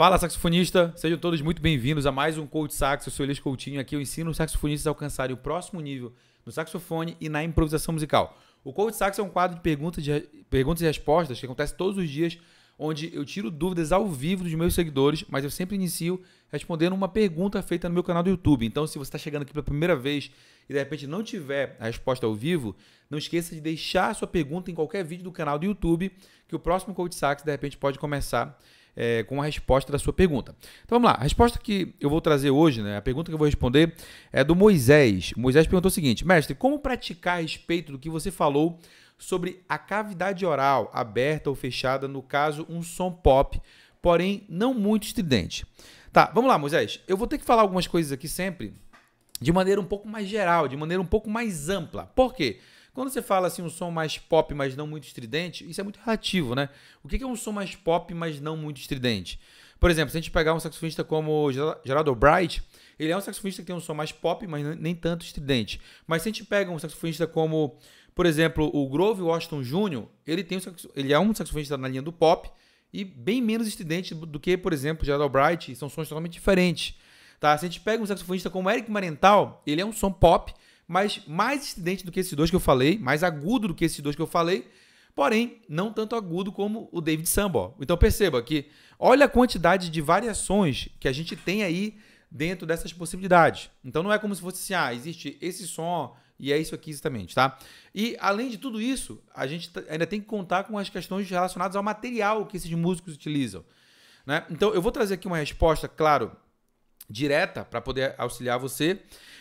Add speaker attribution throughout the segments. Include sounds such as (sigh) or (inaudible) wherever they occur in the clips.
Speaker 1: Fala, saxofonista! Sejam todos muito bem-vindos a mais um Coach Sax. Eu sou Elias Coutinho aqui eu ensino os saxofonistas a alcançarem o próximo nível no saxofone e na improvisação musical. O Coach Sax é um quadro de perguntas, de perguntas e respostas que acontece todos os dias, onde eu tiro dúvidas ao vivo dos meus seguidores, mas eu sempre inicio respondendo uma pergunta feita no meu canal do YouTube. Então, se você está chegando aqui pela primeira vez e de repente não tiver a resposta ao vivo, não esqueça de deixar a sua pergunta em qualquer vídeo do canal do YouTube, que o próximo Coach Sax de repente pode começar é, com a resposta da sua pergunta. Então vamos lá, a resposta que eu vou trazer hoje, né, a pergunta que eu vou responder é do Moisés. O Moisés perguntou o seguinte: mestre, como praticar a respeito do que você falou sobre a cavidade oral aberta ou fechada, no caso, um som pop, porém não muito estridente? Tá, vamos lá, Moisés. Eu vou ter que falar algumas coisas aqui sempre de maneira um pouco mais geral, de maneira um pouco mais ampla. Por quê? Porque quando você fala assim um som mais pop, mas não muito estridente, isso é muito relativo, né? O que é um som mais pop, mas não muito estridente? Por exemplo, se a gente pegar um saxofonista como Geraldo Bright, ele é um saxofonista que tem um som mais pop, mas nem tanto estridente. Mas se a gente pega um saxofonista como, por exemplo, o Grove Washington Jr., ele, tem um ele é um saxofonista na linha do pop e bem menos estridente do que, por exemplo, Geraldo Bright, são sons totalmente diferentes. Tá? Se a gente pega um saxofonista como Eric Marental, ele é um som pop, mas mais estridente do que esses dois que eu falei, mais agudo do que esses dois que eu falei, porém não tanto agudo como o David Samba. Então perceba que olha a quantidade de variações que a gente tem aí dentro dessas possibilidades. Então não é como se fosse assim, ah, existe esse som e é isso aqui exatamente, tá? E além de tudo isso, a gente ainda tem que contar com as questões relacionadas ao material que esses músicos utilizam, né? Então eu vou trazer aqui uma resposta, claro, direta para poder auxiliar você,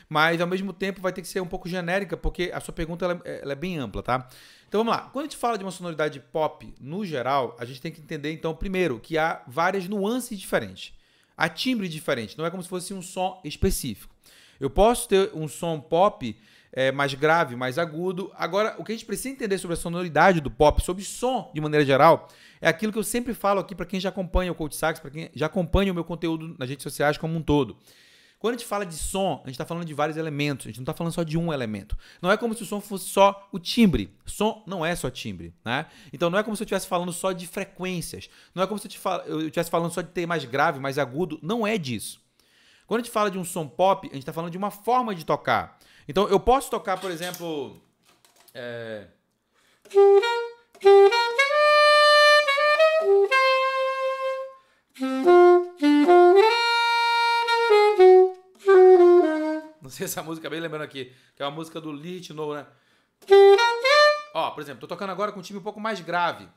Speaker 1: mas ao mesmo tempo vai ter que ser um pouco genérica, porque a sua pergunta ela, é, ela é bem ampla, tá? Então vamos lá. Quando a gente fala de uma sonoridade pop no geral, a gente tem que entender, então, primeiro, que há várias nuances diferentes. Há timbre diferente, não é como se fosse um som específico. Eu posso ter um som pop é, mais grave, mais agudo. Agora, o que a gente precisa entender sobre a sonoridade do pop, sobre som de maneira geral, é aquilo que eu sempre falo aqui para quem já acompanha o Cold Sax, para quem já acompanha o meu conteúdo nas redes sociais como um todo. Quando a gente fala de som, a gente está falando de vários elementos, a gente não está falando só de um elemento. Não é como se o som fosse só o timbre. Som não é só timbre, né? Então não é como se eu estivesse falando só de frequências. Não é como se eu estivesse falando só de ter mais grave, mais agudo. Não é disso. Quando a gente fala de um som pop, a gente está falando de uma forma de tocar. Então eu posso tocar, por exemplo. É... Não sei essa música, é bem lembrando aqui, que é uma música do Lee Hitnow, né? Ó, por exemplo, tô tocando agora com um time um pouco mais grave.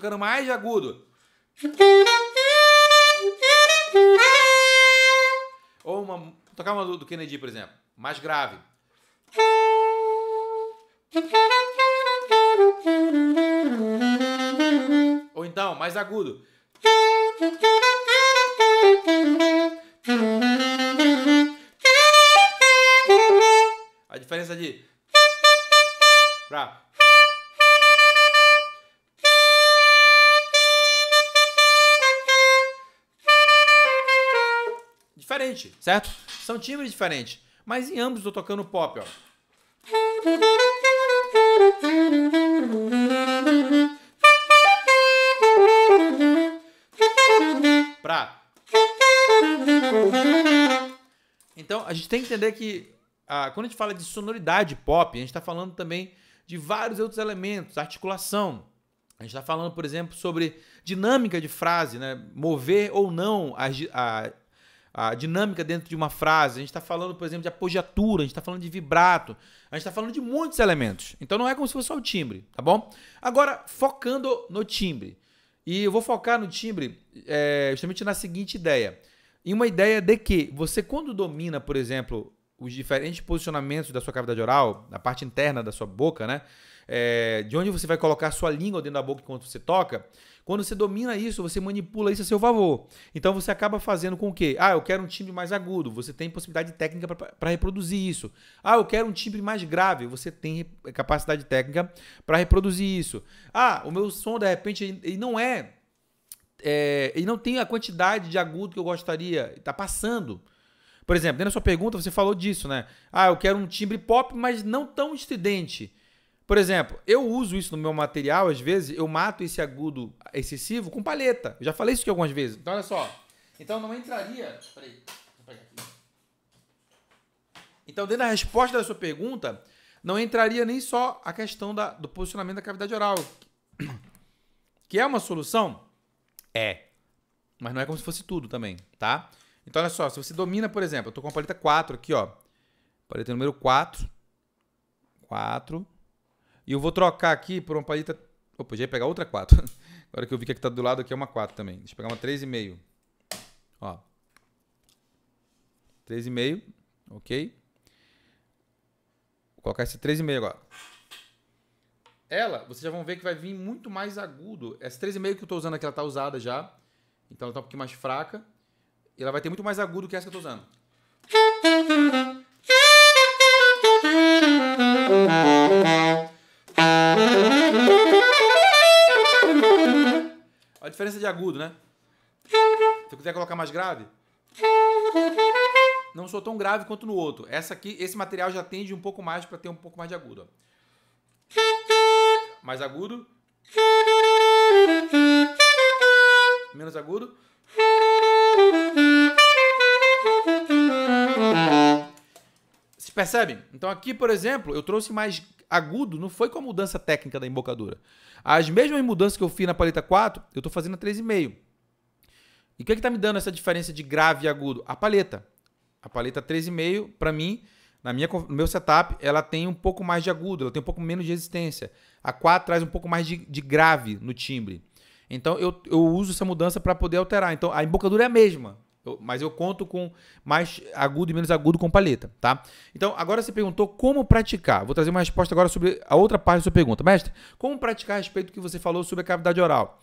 Speaker 1: tocando mais de agudo. Ou uma, tocar uma do Kennedy, por exemplo, mais grave. Ou então, mais agudo. A diferença de pra diferente, certo? São timbres diferentes. Mas em ambos estou tocando pop, ó. Pra. Então, a gente tem que entender que ah, quando a gente fala de sonoridade pop, a gente está falando também de vários outros elementos, articulação. A gente está falando, por exemplo, sobre dinâmica de frase, né? mover ou não as a, a dinâmica dentro de uma frase, a gente está falando, por exemplo, de apogiatura, a gente está falando de vibrato, a gente está falando de muitos elementos. Então não é como se fosse só o timbre, tá bom? Agora, focando no timbre. E eu vou focar no timbre é, justamente na seguinte ideia. Em uma ideia de que você, quando domina, por exemplo, os diferentes posicionamentos da sua cavidade oral, da parte interna da sua boca, né? É, de onde você vai colocar sua língua dentro da boca enquanto você toca, quando você domina isso, você manipula isso a seu favor. Então você acaba fazendo com que, ah, eu quero um timbre mais agudo, você tem possibilidade técnica para reproduzir isso. Ah, eu quero um timbre mais grave, você tem capacidade técnica para reproduzir isso. Ah, o meu som de repente ele não é, é, ele não tem a quantidade de agudo que eu gostaria, está passando. Por exemplo, dentro da sua pergunta você falou disso, né? Ah, eu quero um timbre pop, mas não tão estridente. Por exemplo, eu uso isso no meu material, às vezes, eu mato esse agudo excessivo com paleta. Eu já falei isso aqui algumas vezes. Então, olha só. Então, não entraria. então, dentro da resposta da sua pergunta, não entraria nem só a questão da, do posicionamento da cavidade oral, que é uma solução? É. Mas não é como se fosse tudo também, tá? Então, olha só, se você domina, por exemplo, eu tô com a paleta 4 aqui, ó. Paleta número 4. 4. E eu vou trocar aqui por uma palheta. Opa, já ia pegar outra 4. (laughs) Agora que eu vi que aqui tá do lado, aqui é uma 4 também. Deixa eu pegar uma 3,5. Ó. 3,5. Ok. Vou colocar esse 3,5 agora. Ela, vocês já vão ver que vai vir muito mais agudo. Essa 3,5 que eu tô usando aqui, ela tá usada já. Então ela tá um pouquinho mais fraca. E ela vai ter muito mais agudo que essa que eu tô usando.
Speaker 2: (laughs)
Speaker 1: diferença de agudo, né?
Speaker 2: Se eu quiser
Speaker 1: colocar mais grave, não sou tão grave quanto no outro. Essa aqui, esse material já tende um pouco mais para ter um pouco mais de agudo. Ó. Mais agudo. Menos agudo. Vocês percebem? Então aqui, por exemplo, eu trouxe mais agudo não foi com a mudança técnica da embocadura. As mesmas mudanças que eu fiz na paleta 4, eu estou fazendo a 3,5. E o que é está me dando essa diferença de grave e agudo? A paleta. A paleta 3,5, para mim, na minha, no meu setup, ela tem um pouco mais de agudo, ela tem um pouco menos de resistência. A 4 traz um pouco mais de, de grave no timbre. Então eu, eu uso essa mudança para poder alterar. Então a embocadura é a mesma. Mas eu conto com mais agudo e menos agudo com paleta, tá? Então, agora você perguntou como praticar. Vou trazer uma resposta agora sobre a outra parte da sua pergunta. Mestre, como praticar a respeito do que você falou sobre a cavidade oral?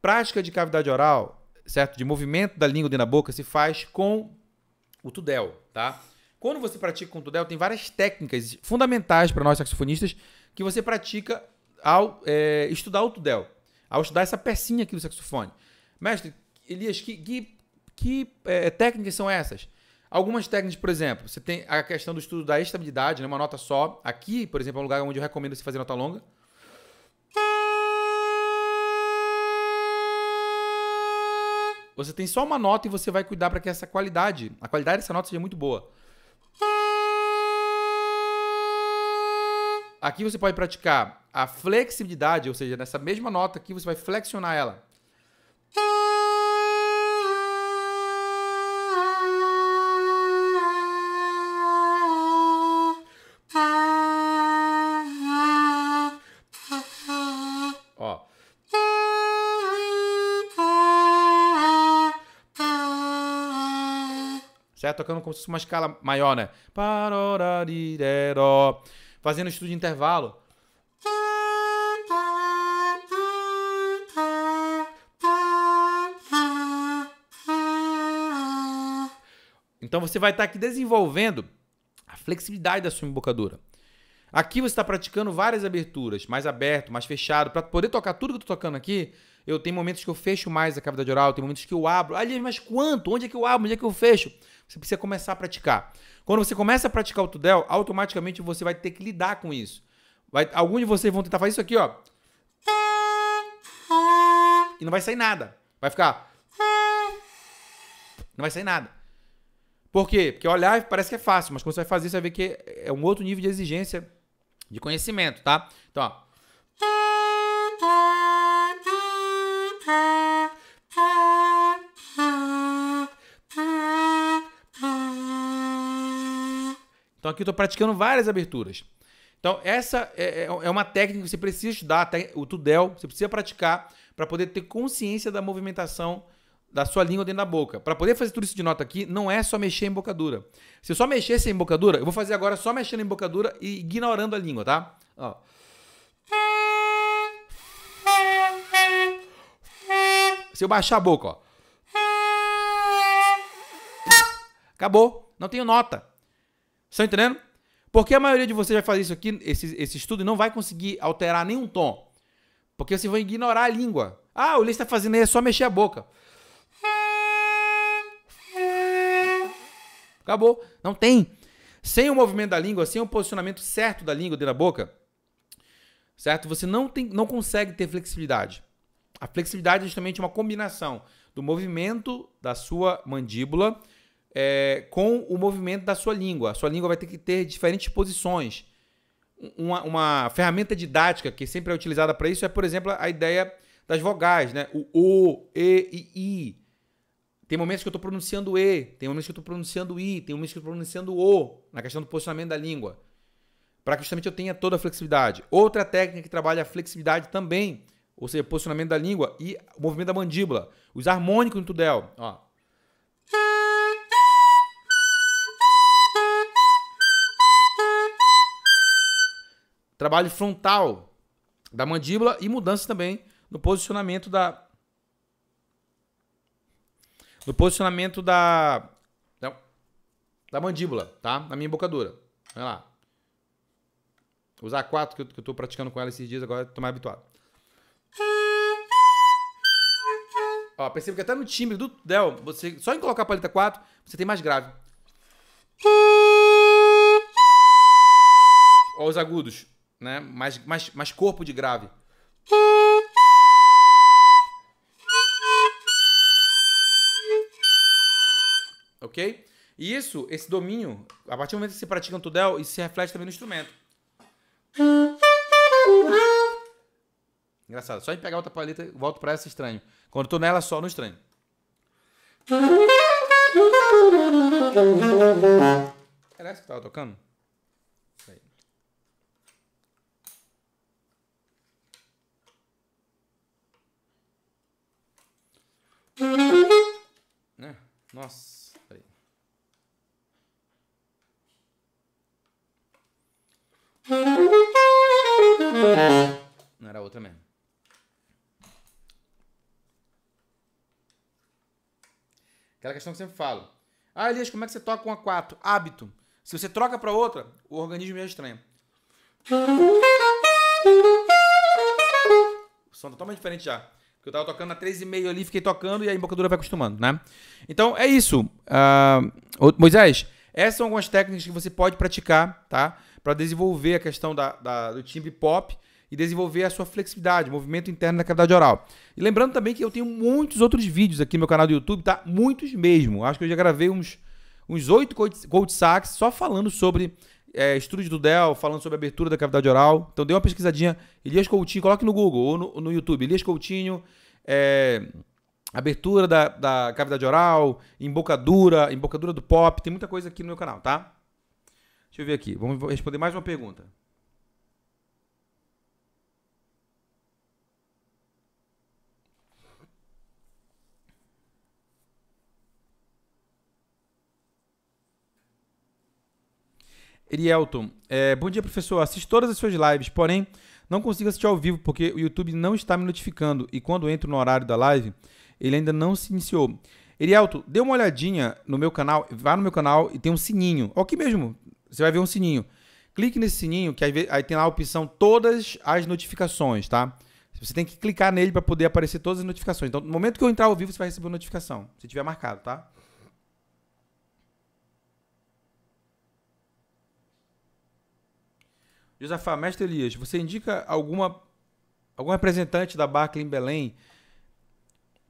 Speaker 1: Prática de cavidade oral, certo? De movimento da língua dentro da boca se faz com o tudel, tá? Quando você pratica com o tudel, tem várias técnicas fundamentais para nós saxofonistas que você pratica ao é, estudar o tudel, ao estudar essa pecinha aqui do saxofone. Mestre, Elias, que, que, que é, técnicas são essas? Algumas técnicas, por exemplo, você tem a questão do estudo da estabilidade, né? uma nota só. Aqui, por exemplo, é um lugar onde eu recomendo você fazer nota longa. Você tem só uma nota e você vai cuidar para que essa qualidade, a qualidade dessa nota seja muito boa. Aqui você pode praticar a flexibilidade, ou seja, nessa mesma nota aqui você vai flexionar ela. tocando como se fosse uma escala maior, né? Fazendo estudo de intervalo. Então você vai estar aqui desenvolvendo a flexibilidade da sua embocadura. Aqui você está praticando várias aberturas, mais aberto, mais fechado, para poder tocar tudo que eu estou tocando aqui. Eu tenho momentos que eu fecho mais a cavidade oral, tem momentos que eu abro. Ali, mas quanto? Onde é que eu abro? Onde é que eu fecho? Você precisa começar a praticar. Quando você começa a praticar o Tudel, automaticamente você vai ter que lidar com isso. Vai, alguns de vocês vão tentar fazer isso aqui, ó. E não vai sair nada. Vai ficar. Não vai sair nada. Por quê? Porque olhar parece que é fácil, mas quando você vai fazer, você vai ver que é um outro nível de exigência de conhecimento, tá? Então, ó. Então aqui eu estou praticando várias aberturas. Então essa é, é, é uma técnica que você precisa estudar, o Tudel, você precisa praticar para poder ter consciência da movimentação da sua língua dentro da boca. Para poder fazer tudo isso de nota aqui, não é só mexer em embocadura. Se eu só mexer sem embocadura, eu vou fazer agora só mexendo em embocadura e ignorando a língua, tá? Ó. Se eu baixar a boca, ó. Acabou. Não tenho nota. Estão entendendo? Porque a maioria de vocês vai fazer isso aqui, esse, esse estudo, e não vai conseguir alterar nenhum tom. Porque vocês vão ignorar a língua. Ah, o Ulisses está fazendo aí, é só mexer a boca. Acabou. Não tem. Sem o movimento da língua, sem o posicionamento certo da língua dentro da boca, certo? Você não, tem, não consegue ter flexibilidade. A flexibilidade é justamente uma combinação do movimento da sua mandíbula é, com o movimento da sua língua. A sua língua vai ter que ter diferentes posições. Uma, uma ferramenta didática que sempre é utilizada para isso é, por exemplo, a ideia das vogais, né? O O, E e I. Tem momentos que eu estou pronunciando E, tem momentos que eu estou pronunciando I, tem momentos que eu estou pronunciando O, na questão do posicionamento da língua. Para que justamente eu tenha toda a flexibilidade. Outra técnica que trabalha a flexibilidade também, ou seja, posicionamento da língua e o movimento da mandíbula. Os harmônicos no Tudel. Ó. Trabalho frontal da mandíbula e mudança também no posicionamento da, no posicionamento da, da, da mandíbula, tá? Na minha embocadura. Vai lá. Usar A4 que eu, que eu tô praticando com ela esses dias, agora tô mais habituado. Ó, percebo que até no timbre do Del, você, só em colocar a paleta 4, você tem mais grave. Ó, os agudos, né? Mais, mais, mais corpo de grave. ok? E isso, esse domínio, a partir do momento que você pratica um Tudel, isso se reflete também no instrumento. Engraçado, só em pegar outra paleta, volto para essa estranho. Quando eu tô nela, só no estranho. Era essa que tava tocando? Né? Nossa. questão que eu sempre falo. Ah, Elias, como é que você toca uma A4? Hábito. Se você troca para outra, o organismo já é estranha. O som tá totalmente diferente já. Porque eu tava tocando na 3,5 ali, fiquei tocando e a embocadura vai acostumando, né? Então é isso. Uh, Moisés, essas são algumas técnicas que você pode praticar, tá? Para desenvolver a questão da, da, do timbre pop e desenvolver a sua flexibilidade, movimento interno da cavidade oral. E lembrando também que eu tenho muitos outros vídeos aqui no meu canal do YouTube, tá? Muitos mesmo. Acho que eu já gravei uns uns oito Gold sacks só falando sobre é, estudo do Dell falando sobre abertura da cavidade oral. Então dê uma pesquisadinha, Elias Coutinho, coloque no Google ou no, no YouTube, Elias Coutinho, é, abertura da, da cavidade oral, embocadura, embocadura do pop, tem muita coisa aqui no meu canal, tá? Deixa eu ver aqui, vamos responder mais uma pergunta. Erielton, é, bom dia, professor. Assisto todas as suas lives, porém, não consigo assistir ao vivo porque o YouTube não está me notificando e quando entro no horário da live, ele ainda não se iniciou. Erielton, dê uma olhadinha no meu canal, vá no meu canal e tem um sininho. Aqui mesmo, você vai ver um sininho. Clique nesse sininho que aí, aí tem lá a opção todas as notificações, tá? Você tem que clicar nele para poder aparecer todas as notificações. Então, no momento que eu entrar ao vivo, você vai receber uma notificação, se tiver marcado, tá? Josafá, mestre Elias, você indica alguma, algum representante da Barclay em Belém?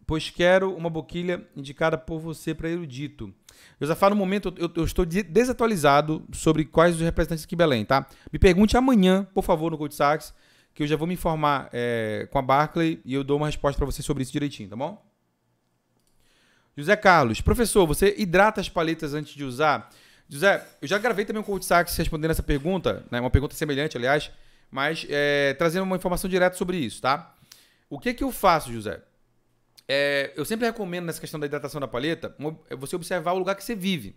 Speaker 1: Pois quero uma boquilha indicada por você para erudito. Josafá, no momento eu, eu, estou desatualizado sobre quais os representantes aqui em Belém, tá? Me pergunte amanhã, por favor, no Cold Sachs, que eu já vou me informar é, com a Barclay e eu dou uma resposta para você sobre isso direitinho, tá bom? José Carlos, professor, você hidrata as paletas antes de usar? José, eu já gravei também um coach sax respondendo essa pergunta, né? Uma pergunta semelhante, aliás, mas é, trazendo uma informação direta sobre isso, tá? O que que eu faço, José? É, eu sempre recomendo nessa questão da hidratação da paleta é, você observar o lugar que você vive.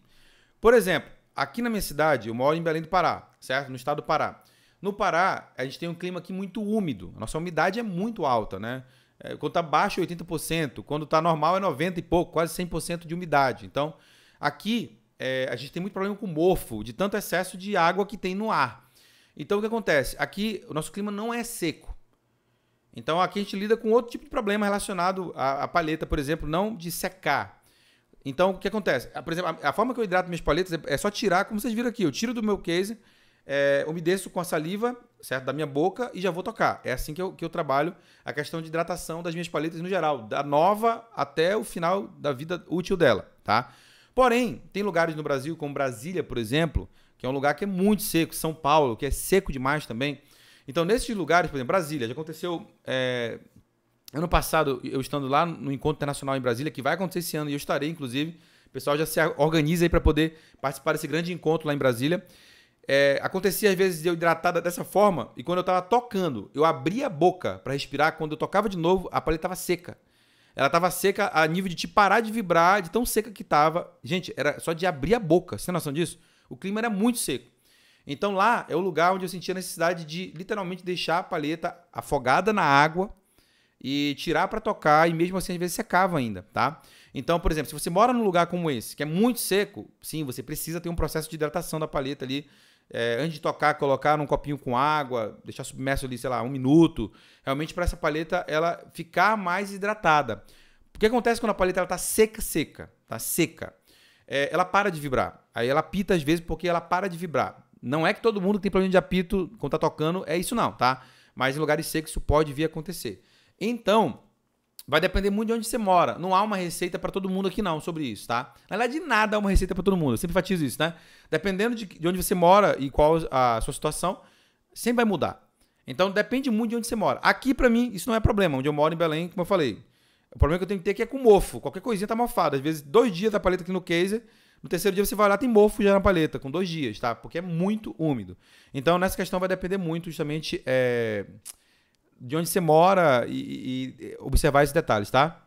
Speaker 1: Por exemplo, aqui na minha cidade, eu moro em Belém do Pará, certo? No estado do Pará. No Pará, a gente tem um clima aqui muito úmido. A nossa umidade é muito alta, né? É, quando tá baixo é 80%, quando tá normal é 90 e pouco, quase 100% de umidade. Então, aqui é, a gente tem muito problema com mofo, de tanto excesso de água que tem no ar. Então o que acontece? Aqui o nosso clima não é seco. Então aqui a gente lida com outro tipo de problema relacionado à, à palheta, por exemplo, não de secar. Então o que acontece? Ah, por exemplo, a, a forma que eu hidrato minhas palhetas é, é, só tirar, como vocês viram aqui, eu tiro do meu case, é, umedeço com a saliva, certo? Da minha boca e já vou tocar. É assim que eu, que eu trabalho a questão de hidratação das minhas palhetas no geral, da nova até o final da vida útil dela, tá? Porém, tem lugares no Brasil, como Brasília, por exemplo, que é um lugar que é muito seco, São Paulo, que é seco demais também. Então, nesses lugares, por exemplo, Brasília, já aconteceu. É, ano passado, eu estando lá no Encontro Internacional em Brasília, que vai acontecer esse ano, e eu estarei, inclusive. O pessoal já se organiza aí para poder participar desse grande encontro lá em Brasília. É, acontecia às vezes eu hidratada dessa forma, e quando eu estava tocando, eu abria a boca para respirar, quando eu tocava de novo, a palha estava seca. Ela tava seca a nível de te parar de vibrar, de tão seca que tava. Gente, era só de abrir a boca. Você tem noção disso? O clima era muito seco. Então lá é o lugar onde eu sentia a necessidade de literalmente deixar a paleta afogada na água e tirar para tocar e mesmo assim às vezes secava ainda, tá? Então, por exemplo, se você mora num lugar como esse, que é muito seco, sim, você precisa ter um processo de hidratação da paleta ali é, antes de tocar, colocar num copinho com água, deixar submerso ali, sei lá, um minuto. Realmente para essa paleta ela ficar mais hidratada. O que acontece quando a paleta está seca, seca, tá seca? É, ela para de vibrar. Aí ela apita às vezes porque ela para de vibrar. Não é que todo mundo tem problema de apito quando está tocando, é isso não, tá? Mas em lugares secos isso pode vir a acontecer. Então, Vai depender muito de onde você mora. Não há uma receita para todo mundo aqui não sobre isso, tá? Na verdade, nada há uma receita para todo mundo. Eu sempre enfatizo isso, né? Dependendo de, de onde você mora e qual a sua situação, sempre vai mudar. Então depende muito de onde você mora. Aqui para mim isso não é problema. Onde eu moro em Belém, como eu falei, o problema que eu tenho que ter é é com mofo. Qualquer coisinha tá mofada. Às vezes dois dias da paleta aqui no case, no terceiro dia você vai lá tem mofo já na paleta com dois dias, tá? Porque é muito úmido. Então nessa questão vai depender muito justamente é de onde você mora e, e, eh, observar esses detalhes, tá?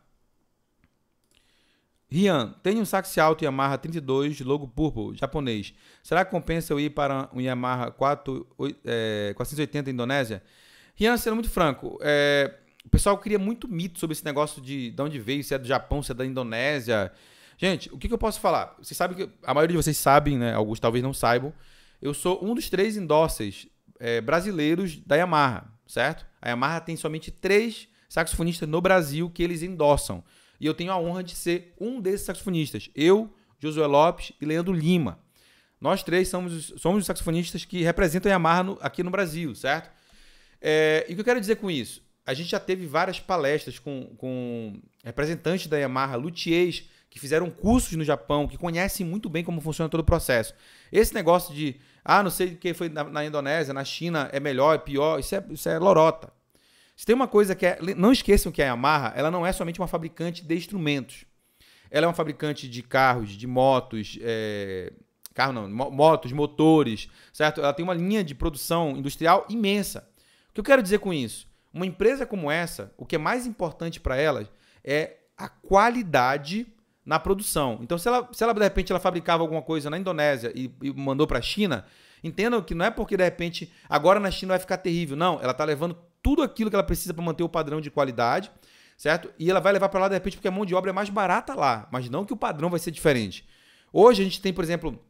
Speaker 1: Rian, tenho um sax alto Yamaha 32 logo purple, japonês. Será que compensa eu ir para um Yamaha 4, 8, é, 480 Indonésia? Rian, sendo muito franco, é, o pessoal cria muito mito sobre esse negócio de de onde veio, se é do Japão, se é da Indonésia. Gente, o que, que eu posso falar? Vocês sabem que a maioria de vocês sabem, né? Alguns talvez não saibam. Eu sou um dos três endossers é, eh, brasileiros da Yamaha, certo? A Yamaha tem somente três saxofonistas no Brasil que eles endossam. E eu tenho a honra de ser um desses saxofonistas. Eu, Josué Lopes e Leandro Lima. Nós três somos, somos os saxofonistas que representam a Yamaha no, aqui no Brasil, certo? É, e o que eu quero dizer com isso? A gente já teve várias palestras com, com representantes da Yamaha, luthiers, que fizeram cursos no Japão, que conhecem muito bem como funciona todo o processo. Esse negócio de ah, não sei que foi na, na, Indonésia, na China é melhor, é pior. Isso é, isso é lorota. Se tem uma coisa que é. Não esqueçam que a Yamaha ela não é somente uma fabricante de instrumentos. Ela é uma fabricante de carros, de motos, é, carro não, motos, motores, certo? Ela tem uma linha de produção industrial imensa. O que eu quero dizer com isso? Uma empresa como essa, o que é mais importante para ela é a qualidade na produção. Então, se ela, se ela de repente ela fabricava alguma coisa na Indonésia e, e mandou para a China, entendam que não é porque de repente agora na China vai ficar terrível. Não, ela está levando tudo aquilo que ela precisa para manter o padrão de qualidade, certo? E ela vai levar para lá de repente porque a mão de obra é mais barata lá, mas não que o padrão vai ser diferente. Hoje a gente tem, por exemplo,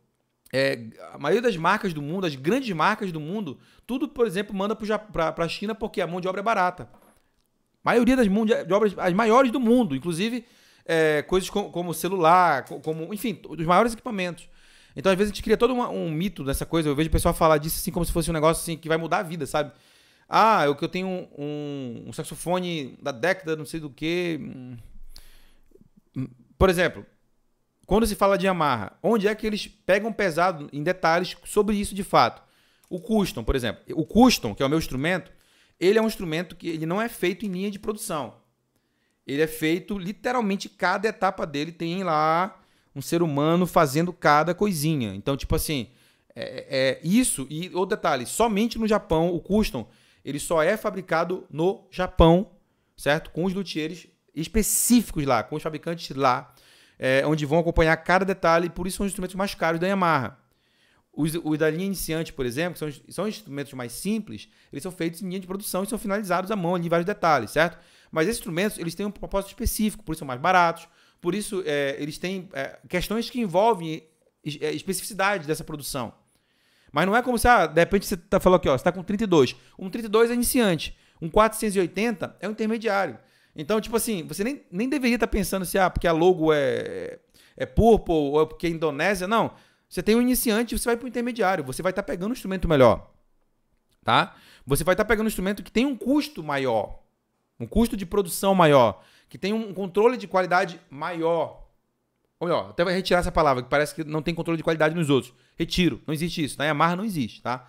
Speaker 1: é, a maioria das marcas do mundo, as grandes marcas do mundo, tudo, por exemplo, manda para a China porque a mão de obra é barata. A maioria das mão de obras, as maiores do mundo, inclusive é, coisas como, como celular, como, enfim, os maiores equipamentos. Então, às vezes, a gente cria todo uma, um mito dessa coisa. Eu vejo o pessoal falar disso assim como se fosse um negócio assim que vai mudar a vida, sabe? Ah, eu que eu tenho um, um, saxofone da década, não sei do que. Hum, por exemplo, quando se fala de amarra, onde é que eles pegam pesado em detalhes sobre isso de fato? O custom, por exemplo. O custom, que é o meu instrumento, ele é um instrumento que ele não é feito em linha de produção. Ele é feito literalmente cada etapa dele tem lá um ser humano fazendo cada coisinha. Então, tipo assim, é, é, é isso e o detalhe, somente no Japão o custom ele só é fabricado no Japão, certo? Com os luthiers específicos lá, com os fabricantes lá, é, onde vão acompanhar cada detalhe, por isso são os instrumentos mais caros da Yamaha. Os, os da linha iniciante, por exemplo, que são, são instrumentos mais simples, eles são feitos em linha de produção e são finalizados à mão ali em vários detalhes, certo? Mas esses instrumentos, eles têm um propósito específico, por isso são mais baratos, por isso é, eles têm é, questões que envolvem é, especificidade dessa produção. Mas não é como se, ah, de repente você tá, falou aqui, ó, você está com 32. Um 32 é iniciante, um 480 é um intermediário. Então, tipo assim, você nem, nem deveria estar tá pensando se, ah, porque a logo é, é, é purple ou é porque é Indonésia. Não. Você tem um iniciante, você vai para o intermediário, você vai estar tá pegando um instrumento melhor, tá? Você vai estar tá pegando um instrumento que tem um custo maior, um custo de produção maior, que tem um controle de qualidade maior. Ou melhor, até vai retirar essa palavra, que parece que não tem controle de qualidade nos outros. Retiro, não existe isso. Na tá? Yamaha não existe, tá?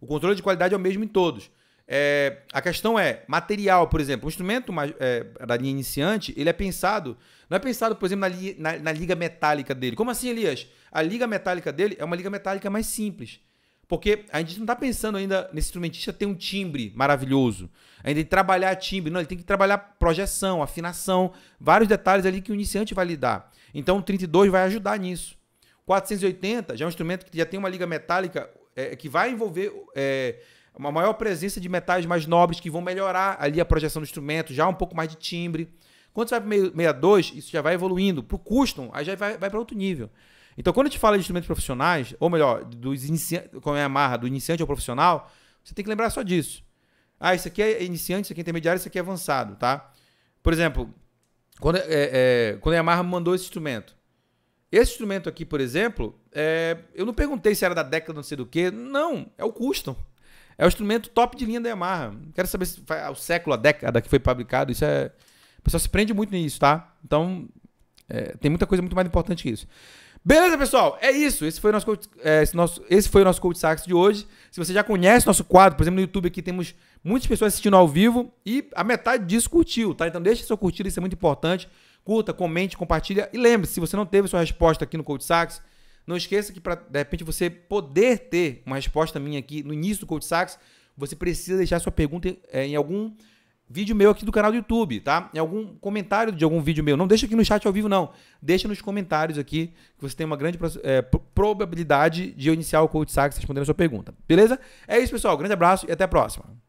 Speaker 1: O controle de qualidade é o mesmo em todos. É, a questão é material, por exemplo. O instrumento é, da linha iniciante, ele é pensado... Não é pensado, por exemplo, na, li, na, na liga metálica dele. Como assim, Elias? A liga metálica dele é uma liga metálica mais simples. Porque a gente não está pensando ainda nesse instrumentista ter um timbre maravilhoso. Ainda em trabalhar timbre. Não, ele tem que trabalhar projeção, afinação, vários detalhes ali que o iniciante vai lidar. Então o 32 vai ajudar nisso. 480 já é um instrumento que já tem uma liga metálica é, que vai envolver é, uma maior presença de metais mais nobres que vão melhorar ali a projeção do instrumento, já um pouco mais de timbre. Quando você vai para 62, isso já vai evoluindo. Para o custom, aí já vai, vai para outro nível. Então, quando a gente fala de instrumentos profissionais, ou melhor, dos iniciantes, como é a marra, do iniciante ao profissional, você tem que lembrar só disso. Ah, isso aqui é iniciante, isso aqui é intermediário, isso aqui é avançado, tá? Por exemplo, quando, é, é, quando a Yamaha mandou esse instrumento, esse instrumento aqui, por exemplo, é, eu não perguntei se era da década não sei do que, não, é o custom. É o instrumento top de linha da Yamaha. Quero saber se foi o século, a década que foi fabricado. Isso é. O pessoal se prende muito nisso, tá? Então, é, tem muita coisa muito mais importante que isso. Beleza, pessoal? É isso. Esse foi o nosso, é, esse nosso, esse foi o nosso coach Sax de hoje. Se você já conhece nosso quadro, por exemplo, no YouTube aqui temos muitas pessoas assistindo ao vivo e a metade disso curtiu, tá? Então deixa seu curtida isso é muito importante. Curta, comente, compartilha e lembre-se, se você não teve sua resposta aqui no coach Sax, não esqueça que para de repente você poder ter uma resposta minha aqui no início do Coach Sax, você precisa deixar sua pergunta eh, em algum vídeo meu aqui do canal do YouTube, tá? Em algum comentário de algum vídeo meu. Não deixa aqui no chat ao vivo, não. Deixa nos comentários aqui que você tem uma grande é, probabilidade de eu iniciar o Coach Sax respondendo a sua pergunta. Beleza? É isso, pessoal. Grande abraço e até a próxima.